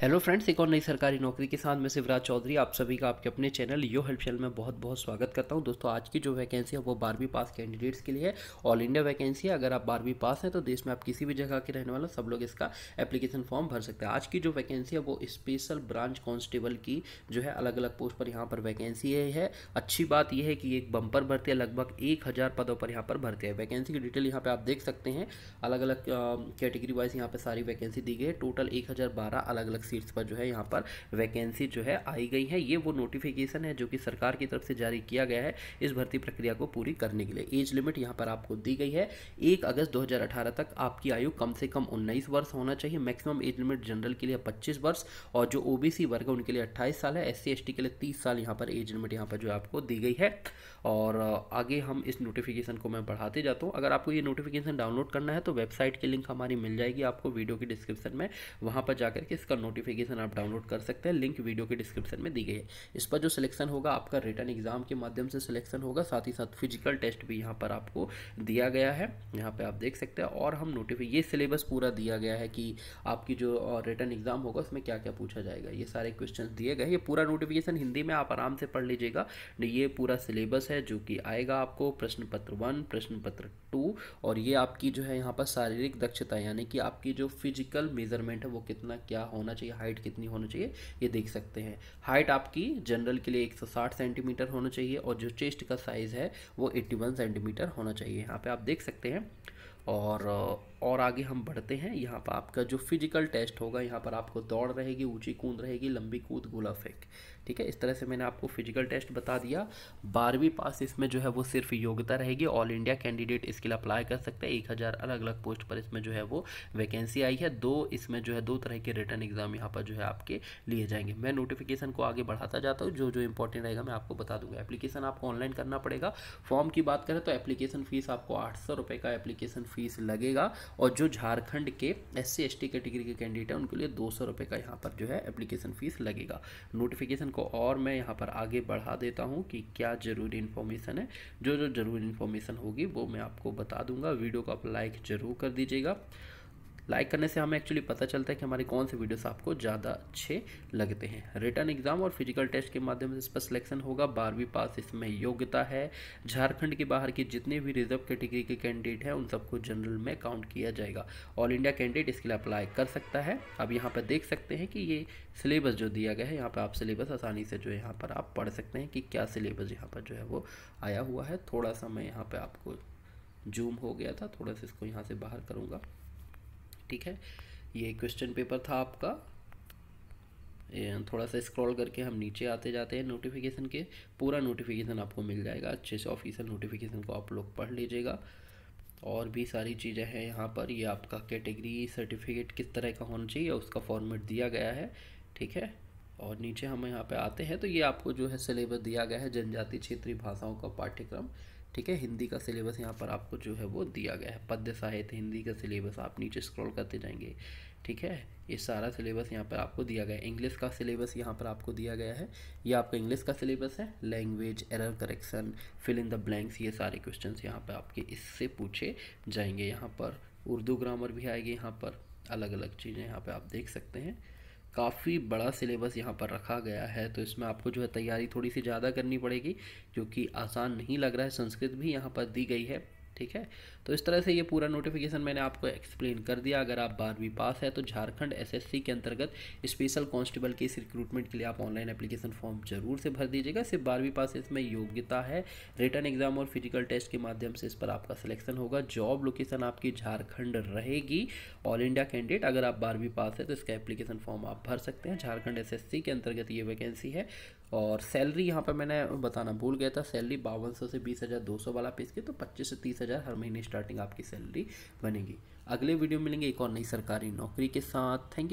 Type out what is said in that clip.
hello friends एक और नई सरकारी नौकरी के साथ मैं शिवराज चौधरी आप सभी का आपके अपने चैनल यो हेल्प चैनल में बहुत बहुत स्वागत करता हूं दोस्तों आज की जो वैकेंसी है वो बारहवीं पास कैंडिडेट्स के लिए है ऑल इंडिया वैकेंसी है अगर आप बारहवीं पास हैं तो देश में आप किसी भी जगह के रहने वाले सब लोग इसका एप्लीकेशन फॉर्म भर सकते हैं आज की जो वैकेंसी है वो स्पेशल ब्रांच कॉन्स्टेबल की जो है अलग अलग पोस्ट पर यहाँ पर वैकेंसी है अच्छी बात यह है कि एक बम्पर भरती है लगभग एक पदों पर यहाँ पर भरती है वैकेंसी की डिटेल यहाँ पर आप देख सकते हैं अलग अलग कैटेगरी वाइज यहाँ पर सारी वैकेंसी दी गई है टोटल एक अलग अलग सीट्स पर जो है यहाँ पर वैकेंसी जो है आई गई है ये वो नोटिफिकेशन है जो कि सरकार की तरफ से जारी किया गया है इस भर्ती प्रक्रिया को पूरी करने के लिए एज लिमिट यहाँ पर आपको दी गई है एक अगस्त दो तक आपकी आयु कम से कम उन्नीस वर्ष होना चाहिए मैक्सिमम एज लिमिट जनरल के लिए पच्चीस वर्ष और जो ओ वर्ग है उनके लिए अट्ठाईस साल है एस सी के लिए तीस साल यहाँ पर एज लिमिट यहाँ पर जो आपको दी गई है और आगे हम इस नोटिफिकेशन को मैं बढ़ाते जाता हूँ अगर आपको ये नोटिफिकेशन डाउनलोड करना है तो वेबसाइट की लिंक हमारी मिल जाएगी आपको वीडियो के डिस्क्रिप्शन में वहाँ पर जाकर के इसका नोट नोटिफिकेशन आप डाउनलोड कर सकते हैं लिंक वीडियो के डिस्क्रिप्शन में दी गई है इस पर जो सिलेक्शन होगा आपका रिटर्न एग्जाम के माध्यम से सिलेक्शन होगा साथ ही साथ फिजिकल टेस्ट भी यहाँ पर आपको दिया गया है यहाँ पर आप देख सकते हैं और हम नोटिफिक ये सिलेबस पूरा दिया गया है कि आपकी जो रिटर्न एग्जाम होगा उसमें क्या क्या पूछा जाएगा ये सारे क्वेश्चन दिए गए ये पूरा नोटिफिकेशन हिंदी में आप आराम से पढ़ लीजिएगा ये पूरा सिलेबस है जो कि आएगा आपको प्रश्न पत्र वन प्रश्न पत्र टू और ये आपकी जो है यहाँ पर शारीरिक दक्षता यानी कि आपकी जो फिजिकल मेजरमेंट है वो कितना क्या होना चाहिए चाहिए हाइट कितनी होनी चाहिए ये देख सकते हैं हाइट आपकी जनरल के लिए 160 सेंटीमीटर होना चाहिए और जो चेस्ट का साइज़ है वो 81 सेंटीमीटर होना चाहिए यहाँ पे आप देख सकते हैं और और आगे हम बढ़ते हैं यहाँ पर आपका जो फिजिकल टेस्ट होगा यहाँ पर आपको दौड़ रहेगी ऊंची कूद रहेगी लंबी कूद गोला फेंक ठीक है इस तरह से मैंने आपको फिजिकल टेस्ट बता दिया बारहवीं पास इसमें जो है वो सिर्फ योग्यता रहेगी ऑल इंडिया कैंडिडेट इसके लिए अप्लाई कर सकते हैं एक हज़ार अलग अलग पोस्ट पर इसमें जो है वो वैकेंसी आई है दो इसमें जो है दो तरह के रिटर्न एग्जाम यहाँ पर जो है आपके लिए जाएंगे मैं नोटिफिकेशन को आगे बढ़ाता जाता हूँ जो जो इंपॉर्टेंट रहेगा मैं आपको बता दूंगा एप्लीकेशन आपको ऑनलाइन करना पड़ेगा फॉर्म की बात करें तो एप्लीकेशन फ़ीस आपको आठ सौ का एप्लीकेशन फ़ीस लगेगा और जो झारखंड के S C S T category के कैंडिडेट हैं उनके लिए दो सौ रुपये का यहाँ पर जो है एप्लीकेशन फ़ीस लगेगा नोटिफिकेशन को और मैं यहाँ पर आगे बढ़ा देता हूँ कि क्या ज़रूरी इन्फॉर्मेशन है जो जो ज़रूरी इन्फॉर्मेशन होगी वो मैं आपको बता दूंगा वीडियो को आप लाइक ज़रूर कर दीजिएगा लाइक करने से हमें एक्चुअली पता चलता है कि हमारे कौन से वीडियोस आपको ज़्यादा अच्छे लगते हैं रिटर्न एग्जाम और फिजिकल टेस्ट के माध्यम से इस पर सिलेक्शन होगा बारहवीं पास इसमें योग्यता है झारखंड के बाहर के जितने भी रिजर्व कैटेगरी के कैंडिडेट हैं उन सबको जनरल में काउंट किया जाएगा ऑल इंडिया कैंडिडेट इसके लिए अप्लाई कर सकता है अब यहाँ पर देख सकते हैं कि ये सिलेबस जो दिया गया है यहाँ पर आप सिलेबस आसानी से जो है यहाँ पर आप पढ़ सकते हैं कि क्या सिलेबस यहाँ पर जो है वो आया हुआ है थोड़ा सा मैं यहाँ पर आपको जूम हो गया था थोड़ा सा इसको यहाँ से बाहर करूँगा ठीक है ये क्वेश्चन पेपर था आपका थोड़ा सा स्क्रॉल करके हम नीचे आते जाते हैं नोटिफिकेशन के पूरा नोटिफिकेशन आपको मिल जाएगा अच्छे से ऑफिशियल नोटिफिकेशन को आप लोग पढ़ लीजिएगा और भी सारी चीज़ें हैं यहाँ पर ये आपका कैटेगरी सर्टिफिकेट किस तरह का होना चाहिए उसका फॉर्मेट दिया गया है ठीक है और नीचे हम यहाँ पे आते हैं तो ये आपको जो है सिलेबस दिया गया है जनजाति क्षेत्रीय भाषाओं का पाठ्यक्रम ठीक है हिंदी का सिलेबस यहाँ पर आपको जो है वो दिया गया है पद्य साहित्य हिंदी का सिलेबस आप नीचे स्क्रॉल करते जाएंगे ठीक है ये सारा सिलेबस यहाँ पर आपको दिया गया है इंग्लिश का सिलेबस यहाँ पर आपको दिया गया है ये आपका इंग्लिश का सिलेबस है language error correction fill in the blanks ये सारे क्वेश्चन यहाँ पर आपके इससे पूछे जाएंगे यहाँ पर उर्दू ग्रामर भी आएगी यहाँ पर अलग अलग चीज़ें यहाँ पर आप देख सकते हैं काफ़ी बड़ा सिलेबस यहाँ पर रखा गया है तो इसमें आपको जो है तैयारी थोड़ी सी ज़्यादा करनी पड़ेगी जो कि आसान नहीं लग रहा है संस्कृत भी यहाँ पर दी गई है ठीक है तो इस तरह से ये पूरा नोटिफिकेशन मैंने आपको एक्सप्लेन कर दिया अगर आप बारहवीं पास है तो झारखंड एसएससी के अंतर्गत स्पेशल कांस्टेबल के इस रिक्रूटमेंट के लिए आप ऑनलाइन एप्लीकेशन फॉर्म जरूर से भर दीजिएगा सिर्फ बारहवीं पास इसमें योग्यता है रिटर्न एग्जाम और फिजिकल टेस्ट के माध्यम से इस पर आपका सिलेक्शन होगा जॉब लोकेशन आपकी झारखंड रहेगी ऑल इंडिया कैंडिडेट अगर आप बारहवीं पास है तो इसका एप्लीकेशन फॉर्म आप भर सकते हैं झारखंड एस के अंतर्गत ये वैकेंसी है और सैलरी यहाँ पर मैंने बताना भूल गया था सैलरी बावन सौ से बीस हज़ार दो सौ वाला पेज के तो पच्चीस से तीस हज़ार हर महीने स्टार्टिंग आपकी सैलरी बनेगी अगले वीडियो मिलेंगे एक और नई सरकारी नौकरी के साथ थैंक यू